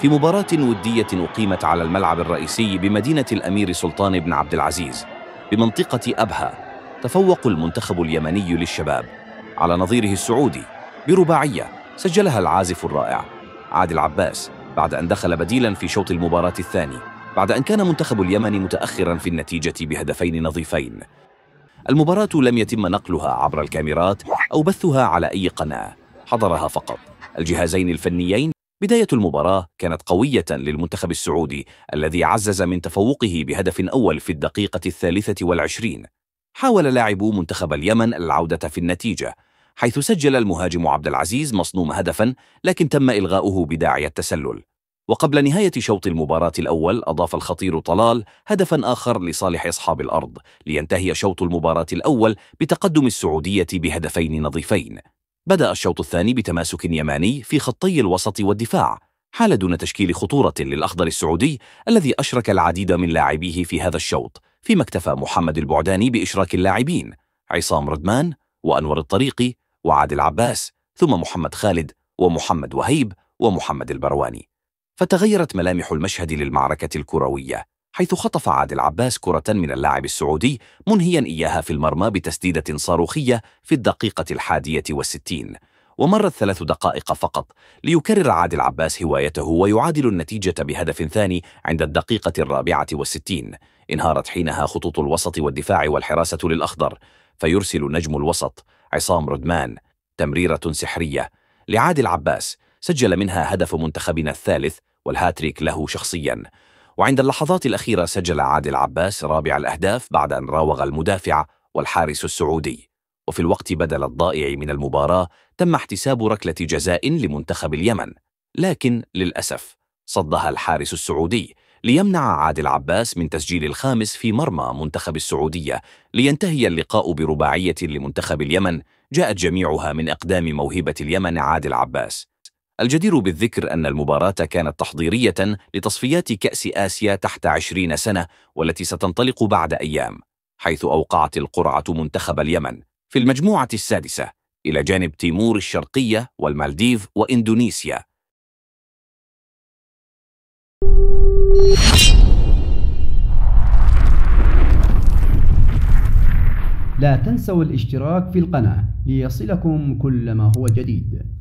في مباراة ودية أقيمت على الملعب الرئيسي بمدينة الأمير سلطان بن عبد العزيز بمنطقة أبها تفوق المنتخب اليمني للشباب على نظيره السعودي برباعية سجلها العازف الرائع عادل عباس بعد أن دخل بديلا في شوط المباراة الثاني بعد أن كان منتخب اليمن متأخرا في النتيجة بهدفين نظيفين المباراة لم يتم نقلها عبر الكاميرات أو بثها على أي قناة حضرها فقط الجهازين الفنيين بداية المباراة كانت قوية للمنتخب السعودي الذي عزز من تفوقه بهدف أول في الدقيقة الثالثة والعشرين حاول لاعبو منتخب اليمن العودة في النتيجة حيث سجل المهاجم عبد العزيز مصنوم هدفا لكن تم إلغاؤه بداعي التسلل وقبل نهاية شوط المباراة الأول أضاف الخطير طلال هدفا آخر لصالح أصحاب الأرض لينتهي شوط المباراة الأول بتقدم السعودية بهدفين نظيفين بدأ الشوط الثاني بتماسك يماني في خطي الوسط والدفاع حال دون تشكيل خطورة للأخضر السعودي الذي أشرك العديد من لاعبيه في هذا الشوط فيما اكتفى محمد البعداني بإشراك اللاعبين عصام ردمان وأنور الطريقي وعادل عباس ثم محمد خالد ومحمد وهيب ومحمد البرواني فتغيرت ملامح المشهد للمعركة الكروية حيث خطف عادل عباس كرة من اللاعب السعودي منهيا إياها في المرمى بتسديدة صاروخية في الدقيقة الحادية والستين ومرت ثلاث دقائق فقط ليكرر عادل عباس هوايته ويعادل النتيجة بهدف ثاني عند الدقيقة الرابعة والستين انهارت حينها خطوط الوسط والدفاع والحراسة للأخضر فيرسل نجم الوسط عصام ردمان تمريرة سحرية لعادل عباس سجل منها هدف منتخبنا الثالث والهاتريك له شخصياً وعند اللحظات الأخيرة سجل عادل عباس رابع الأهداف بعد أن راوغ المدافع والحارس السعودي وفي الوقت بدل الضائع من المباراة تم احتساب ركلة جزاء لمنتخب اليمن لكن للأسف صدها الحارس السعودي ليمنع عادل عباس من تسجيل الخامس في مرمى منتخب السعودية لينتهي اللقاء برباعية لمنتخب اليمن جاءت جميعها من أقدام موهبة اليمن عادل عباس الجدير بالذكر أن المباراة كانت تحضيرية لتصفيات كأس آسيا تحت عشرين سنة والتي ستنطلق بعد أيام حيث أوقعت القرعة منتخب اليمن في المجموعة السادسة إلى جانب تيمور الشرقية والمالديف وإندونيسيا لا تنسوا الاشتراك في القناة ليصلكم كل ما هو جديد